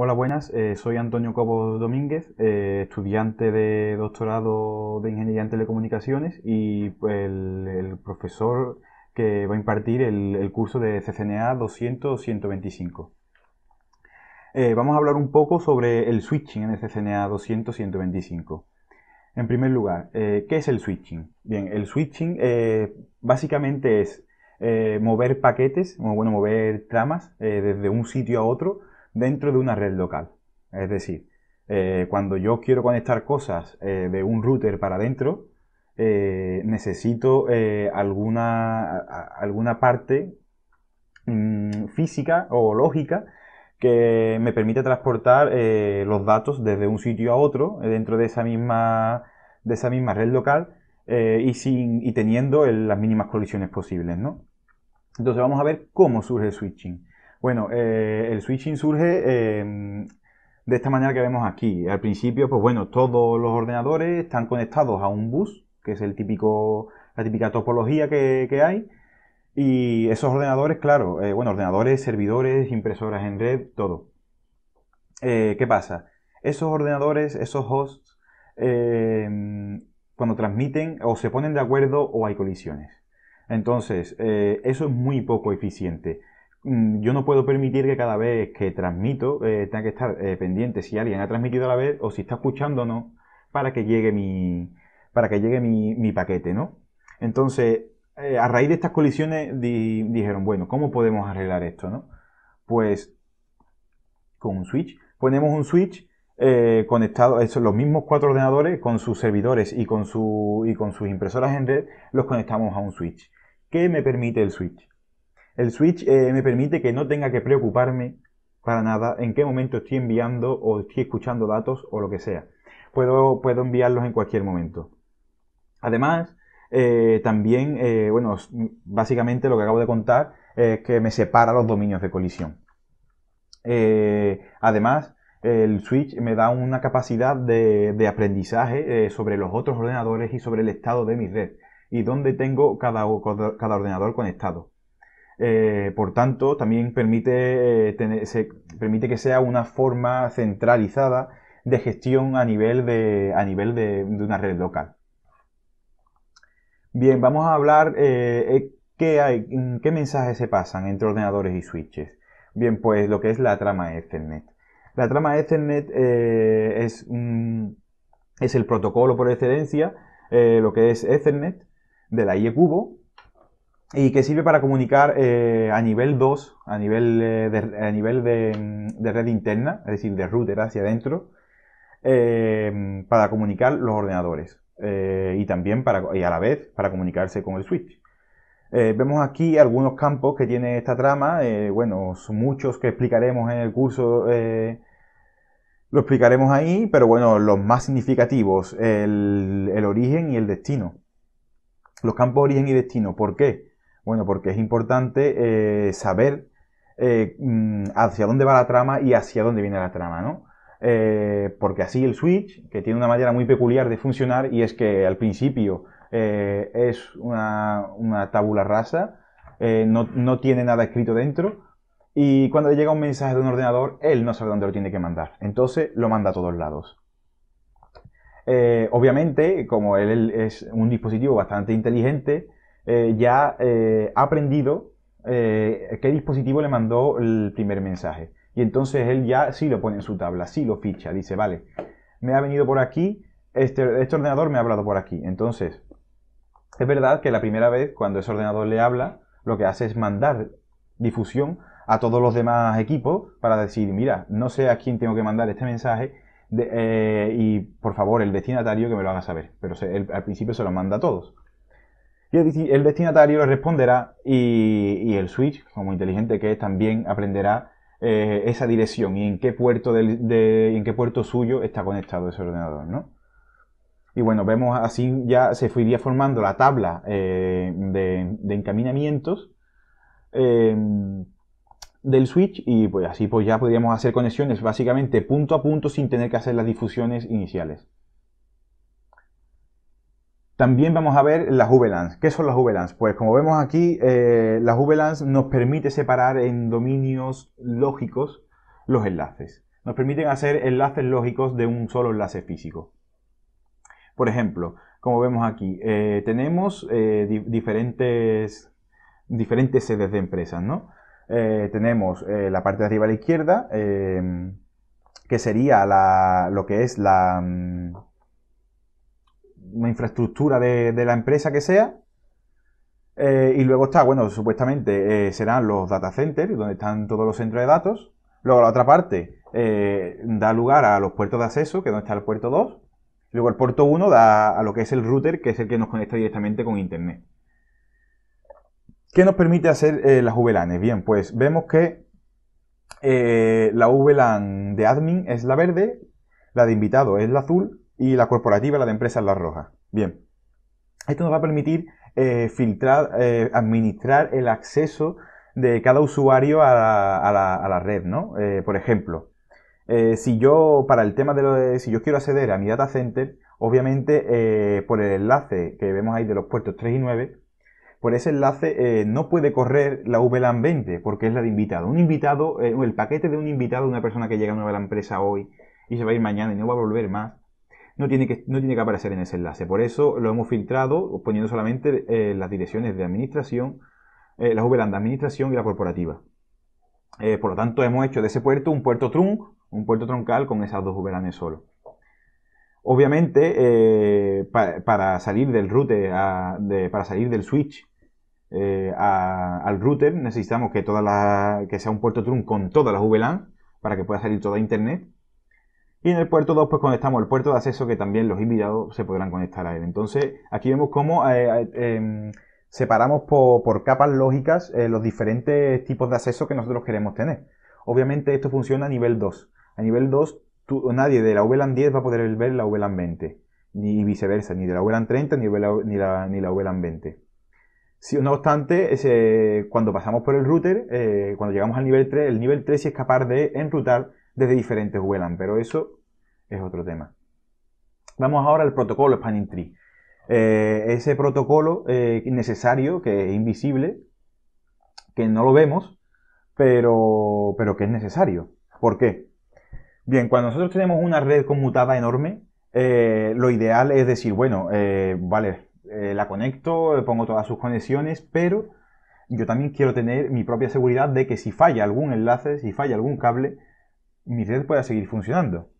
Hola, buenas. Eh, soy Antonio Cobos Domínguez, eh, estudiante de doctorado de Ingeniería en Telecomunicaciones y pues, el, profesor que va a impartir el, curso de CCNA 200-125. Eh, vamos a hablar un poco sobre el switching en el CCNA 200-125. En primer lugar, ¿qué es el switching? Bien, el switching básicamente es mover paquetes, bueno, mover tramas desde un sitio a otro dentro de una red local. Es decir, eh, cuando yo quiero conectar cosas eh, de un router para adentro, eh, necesito alguna, alguna parte mm, física o lógica que me permita transportar los datos desde un sitio a otro dentro de esa misma, de esa misma red local y, sin, y teniendo las mínimas colisiones posibles. Entonces vamos a ver cómo surge el switching. Bueno, eh, el switching surge em, de esta manera que vemos aquí. Al principio, pues bueno, todos los ordenadores están conectados a un bus, que es el típico, la típica topología que, hay. Y esos ordenadores, claro, eh, bueno, ordenadores, servidores, impresoras en red, todo. Eh, ¿Qué pasa? Esos ordenadores, esos hosts, em, cuando transmiten o se ponen de acuerdo o hay colisiones. Entonces, eso es muy poco eficiente. Mm, yo no puedo permitir que cada vez que transmito eh, tenga que estar eh, pendiente si alguien ha transmitido a la vez o si está escuchando o no para que llegue mi, para que llegue mi, paquete, ¿no? Entonces, eh, a raíz de estas colisiones dijeron, bueno, ¿cómo podemos arreglar esto, no? Pues con un switch. Ponemos un switch conectado, esos los mismos cuatro ordenadores con sus servidores y con, su, y con sus impresoras en red, los conectamos a un switch. ¿Qué me permite el switch? El switch eh, me permite que no tenga que preocuparme para nada en qué momento estoy enviando o estoy escuchando datos o lo que sea. Puedo, puedo enviarlos en cualquier momento. Además, eh, también, eh, bueno, básicamente lo que acabo de contar es que me separa los dominios de colisión. además, el switch me da una capacidad de, aprendizaje sobre los otros ordenadores y sobre el estado de mi red y dónde tengo cada, cada ordenador conectado. Eh, por tanto, también permite, eh, se, permite que sea una forma centralizada de gestión a nivel de, a nivel de, una red local. Bien, vamos a hablar eh, qué, hay, qué mensajes se pasan entre ordenadores y switches. Bien, pues lo que es la trama Ethernet. La trama Ethernet es, es el protocolo por excelencia, lo que es Ethernet de la IE Cubo, y que sirve para comunicar eh, a nivel 2, eh, a nivel, de, nivel de, red interna, es decir, de router hacia adentro, eh, para comunicar los ordenadores y también para, a la vez para comunicarse con el switch. vemos aquí algunos campos que tiene esta trama, bueno, muchos que explicaremos en el curso, lo explicaremos ahí, pero bueno, los más significativos, el, el origen y el destino. Los campos origen y destino, ¿por qué? Bueno, porque es importante eh, saber eh, mm, hacia dónde va la trama y hacia dónde viene la trama, ¿no? Eh, porque así el Switch, que tiene una manera muy peculiar de funcionar, y es que al principio es una, una tabula rasa, no, tiene nada escrito dentro, y cuando le llega un mensaje de un ordenador, él no sabe dónde lo tiene que mandar. Entonces lo manda a todos lados. obviamente, como él, es un dispositivo bastante inteligente, eh, ya eh, ha aprendido eh, qué dispositivo le mandó el primer mensaje. Y entonces él ya sí lo pone en su tabla, sí lo ficha, dice, vale, me ha venido por aquí, este, este ordenador me ha hablado por aquí. Entonces, es verdad que la primera vez cuando ese ordenador le habla, lo que hace es mandar difusión a todos los demás equipos para decir, mira, no sé a quién tengo que mandar este mensaje y por favor el destinatario que me lo haga saber. Pero al principio se lo manda a todos. Y el destinatario le responderá y, el switch, como inteligente que es, también aprenderá eh, esa dirección y en qué puerto del, de, en qué puerto suyo está conectado ese ordenador, ¿no? Y bueno, vemos así ya se iría formando la tabla eh, de, encaminamientos em, del switch y pues así pues ya podríamos hacer conexiones básicamente punto a punto sin tener que hacer las difusiones iniciales. También vamos a ver las VLANs. ¿Qué son las VLANs? Pues como vemos aquí, eh, las VLANs nos permite separar en dominios lógicos los enlaces. Nos permiten hacer enlaces lógicos de un solo enlace físico. Por ejemplo, como vemos aquí, eh, tenemos eh, diferentes, diferentes sedes de empresas, ¿no? tenemos la parte de arriba a la izquierda, que sería lo que es la, mm, una infraestructura de, la empresa que sea. Eh, y luego está, bueno, supuestamente eh, serán los data centers, donde están todos los centros de datos. Luego la otra parte eh, da lugar a los puertos de acceso, que es donde está el puerto 2. Luego el puerto 1 da a lo que es el router, que es el que nos conecta directamente con Internet. ¿Qué nos permite hacer las VLANs? Bien, pues vemos que la VLAN de admin es la verde, la de invitado es la azul y la corporativa, la de empresas, la roja. Bien, esto nos va a permitir eh, filtrar, eh, administrar el acceso de cada usuario a la, red, ¿no? Eh, por ejemplo, si yo, para el tema de, lo si yo quiero acceder a mi data center, obviamente por el enlace que vemos ahí de los puertos 3 y 9, por ese enlace no puede correr la VLAN 20 porque es la de invitado. Un invitado, el paquete de un invitado, una persona que llega nueva a la empresa hoy y se va a ir mañana y no va a volver más, no tiene, que, no tiene que aparecer en ese enlace. Por eso lo hemos filtrado poniendo solamente eh, las direcciones de administración, eh, la las VLAN de administración y la corporativa. Eh, por lo tanto, hemos hecho de ese puerto un puerto trunk, un puerto troncal con esas dos VLANs solo. Obviamente, para salir del router, para salir del switch al router, necesitamos que, toda que sea un puerto trunk con todas las VLAN para que pueda salir toda Internet y en el puerto 2 pues conectamos el puerto de acceso que también los invitados se podrán conectar a él. Entonces aquí vemos cómo eh, eh, em, separamos por, capas lógicas eh, los diferentes tipos de acceso que nosotros queremos tener. Obviamente esto funciona a nivel 2. A nivel 2 nadie de la VLAN 10 va a poder ver la VLAN 20 ni viceversa, ni de la VLAN 30 ni, de la, ni, la, ni VLAN 20. Si, no obstante, cuando pasamos por el router, cuando llegamos al nivel 3, el nivel 3 sí es capaz de enrutar desde diferentes vuelan, pero eso es otro tema. Vamos ahora al protocolo Spanning Tree. Eh, ese protocolo eh, necesario, que es invisible, que no lo vemos, pero, pero que es necesario. ¿Por qué? Bien, cuando nosotros tenemos una red conmutada enorme, eh, lo ideal es decir, bueno, eh, vale, la conecto, pongo todas sus conexiones, pero yo también quiero tener mi propia seguridad de que si falla algún enlace, si falla algún cable, mi red pueda seguir funcionando.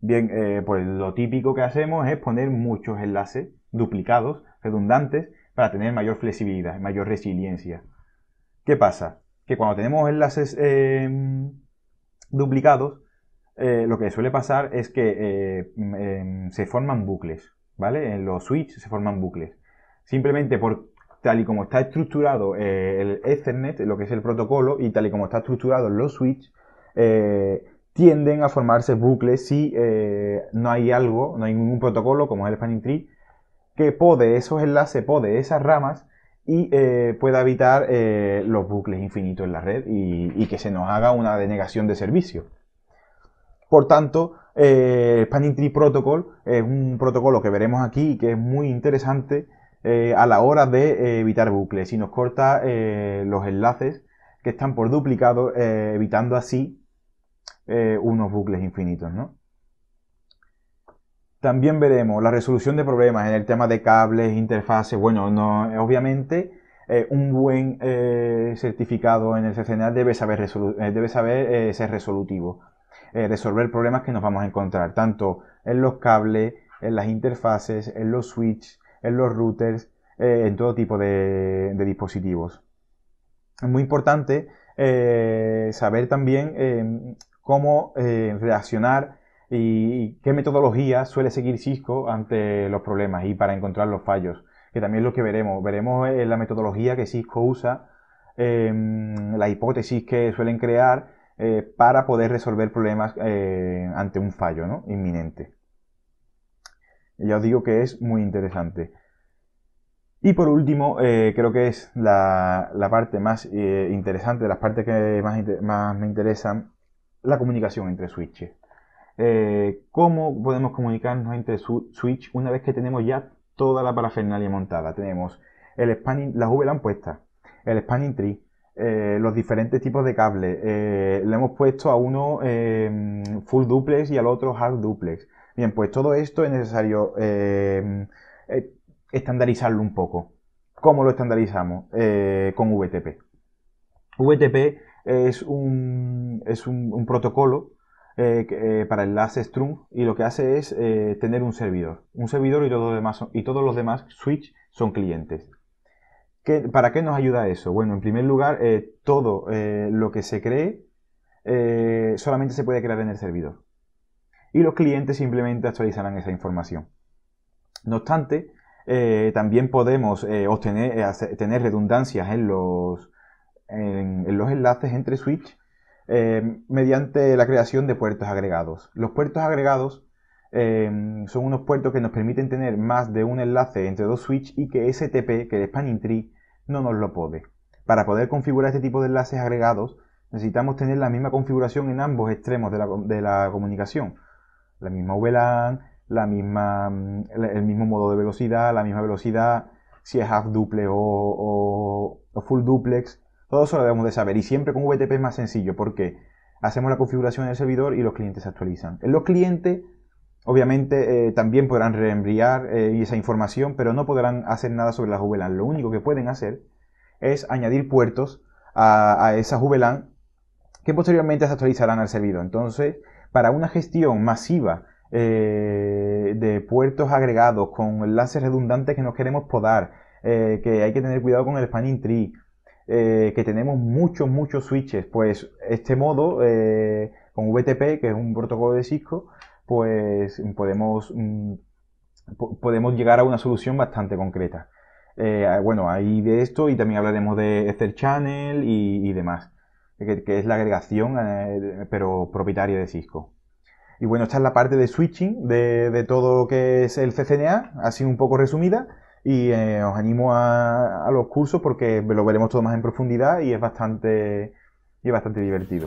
Bien, eh, pues lo típico que hacemos es poner muchos enlaces duplicados, redundantes, para tener mayor flexibilidad, mayor resiliencia. ¿Qué pasa? Que cuando tenemos enlaces em, duplicados, eh, lo que suele pasar es que em, em, se forman bucles, ¿vale? En los switches se forman bucles. Simplemente por tal y como está estructurado eh, el Ethernet, lo que es el protocolo, y tal y como está estructurado los switches, eh, tienden a formarse bucles si eh, no hay algo, no hay ningún protocolo como es el spanning tree que pode esos enlaces, pode esas ramas y eh, pueda evitar los bucles infinitos en la red y, que se nos haga una denegación de servicio. Por tanto, el Spanning Tree Protocol es un protocolo que veremos aquí y que es muy interesante a la hora de evitar bucles y nos corta los enlaces que están por duplicado, evitando así eh, unos bucles infinitos, ¿no? También veremos la resolución de problemas en el tema de cables, interfaces. Bueno, no, obviamente eh, un buen eh, certificado en el CCNA debe saber, debe saber ser resolutivo, resolver problemas que nos vamos a encontrar, tanto en los cables, en las interfaces, en los switches, en los routers, en todo tipo de, dispositivos. Es muy importante saber también em, cómo eh, reaccionar y qué metodología suele seguir Cisco ante los problemas y para encontrar los fallos, que también es lo que veremos. Veremos eh, la metodología que Cisco usa, las em, la hipótesis que suelen crear eh, para poder resolver problemas ante un fallo inminente. Ya os digo que es muy interesante. Y por último, creo que es la, parte más interesante, de las partes que más me interesan, la comunicación entre switches. Eh, ¿Cómo podemos comunicarnos entre switches switch una vez que tenemos ya toda la parafernalia montada? Tenemos el spanning, la VLAN puesta, el spanning tree, eh, los diferentes tipos de cables. Eh, le hemos puesto a uno em, full duplex y al otro hard duplex. Bien, pues todo esto es necesario em, estandarizarlo un poco. ¿Cómo lo estandarizamos? con VTP. VTP es un, es un, protocolo eh, eh, para enlaces trunk y lo que hace es eh, tener un servidor. Un servidor y, demás y todos los demás switch son clientes. ¿Para qué nos ayuda eso? Bueno, en primer lugar, todo lo que se cree solamente se puede crear en el servidor. Y los clientes simplemente actualizarán esa información. No obstante, también podemos obtener tener redundancias en los, en, los enlaces entre switch eh, mediante la creación de puertos agregados. Los puertos agregados eh, son unos puertos que nos permiten tener más de un enlace entre dos switch y que STP, que es Spanning Tree, no nos lo puede. Para poder configurar este tipo de enlaces agregados, necesitamos tener la misma configuración en ambos extremos de la, comunicación. La misma VLAN, la misma, mm, el mismo modo de velocidad, la misma velocidad, si es half duplex o full duplex, todo eso lo debemos de saber y siempre con VTP es más sencillo porque hacemos la configuración del servidor y los clientes se actualizan. Los clientes obviamente eh, también podrán reenviar eh, esa información, pero no podrán hacer nada sobre la VLAN. Lo único que pueden hacer es añadir puertos a, esa esas que posteriormente se actualizarán al servidor. Entonces, para una gestión masiva eh, de puertos agregados con enlaces redundantes que nos queremos podar, que hay que tener cuidado con el spanning tree, eh, que tenemos muchos, muchos switches. Pues este modo, eh, con VTP, que es un protocolo de Cisco, pues podemos, mm, podemos llegar a una solución bastante concreta. Eh, bueno, ahí de esto y también hablaremos de Ether Channel y, demás, que, es la agregación, pero propietaria de Cisco. Y bueno, esta es la parte de switching de todo lo que es el CCNA, así un poco resumida. Y eh, os animo a, a, los cursos porque lo veremos todo más en profundidad y es bastante, y es bastante divertido.